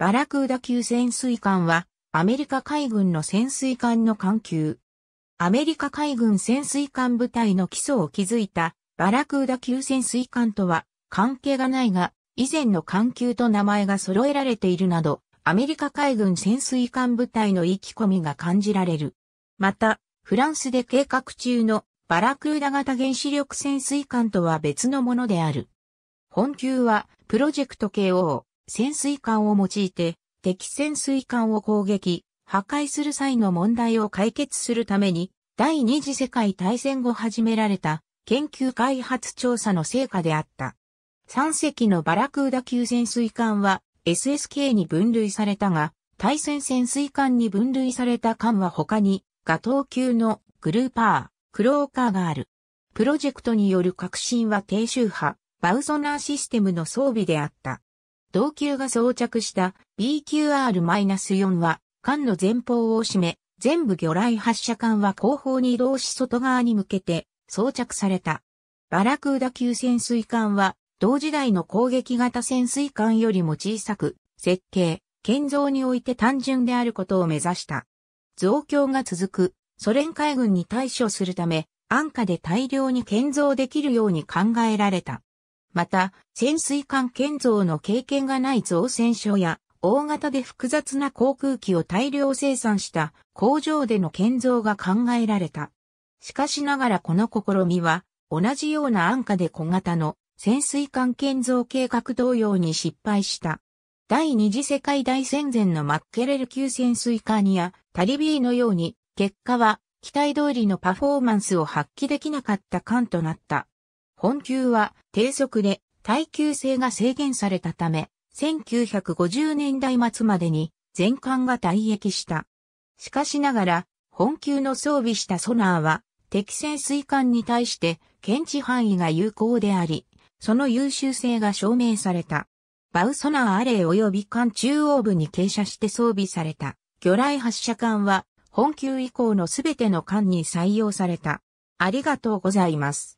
バラクーダ級潜水艦は、アメリカ海軍の潜水艦の艦級。アメリカ海軍潜水艦部隊の基礎を築いた、バラクーダ級潜水艦とは、関係がないが、以前の艦級と名前が揃えられているなど、アメリカ海軍潜水艦部隊の意気込みが感じられる。また、フランスで計画中のバラクーダ型原子力潜水艦とは別のものである。本級は、プロジェクト KO、潜水艦を用いて敵潜水艦を攻撃、破壊する際の問題を解決するために第二次世界大戦後始められた研究開発調査の成果であった。3隻のバラクーダ級潜水艦は SSK に分類されたが、対戦潜水艦に分類された艦は他に、ガトー級のグルーパー、クローカーがある。プロジェクトによる革新は低周波、バウソナーシステムの装備であった。同級が装着した BQR-4 は、艦の前方を占め、全部魚雷発射艦は後方に移動し外側に向けて装着された。バラクーダ級潜水艦は、同時代の攻撃型潜水艦よりも小さく、設計、建造において単純であることを目指した。増強が続く、ソ連海軍に対処するため、安価で大量に建造できるように考えられた。また、潜水艦建造の経験がない造船所や、大型で複雑な航空機を大量生産した工場での建造が考えられた。しかしながらこの試みは、同じような安価で小型の潜水艦建造計画同様に失敗した。第二次世界大戦前のマッケレル級潜水艦やタリビーのように、結果は期待通りのパフォーマンスを発揮できなかった艦となった。本級は低速で耐久性が制限されたため、1950年代末までに全艦が退役した。しかしながら、本級の装備したソナーは、敵潜水艦に対して検知範囲が有効であり、その優秀性が証明された。バウソナーアレイ及び艦中央部に傾斜して装備された魚雷発射艦は本級以降のすべての艦に採用された。ありがとうございます。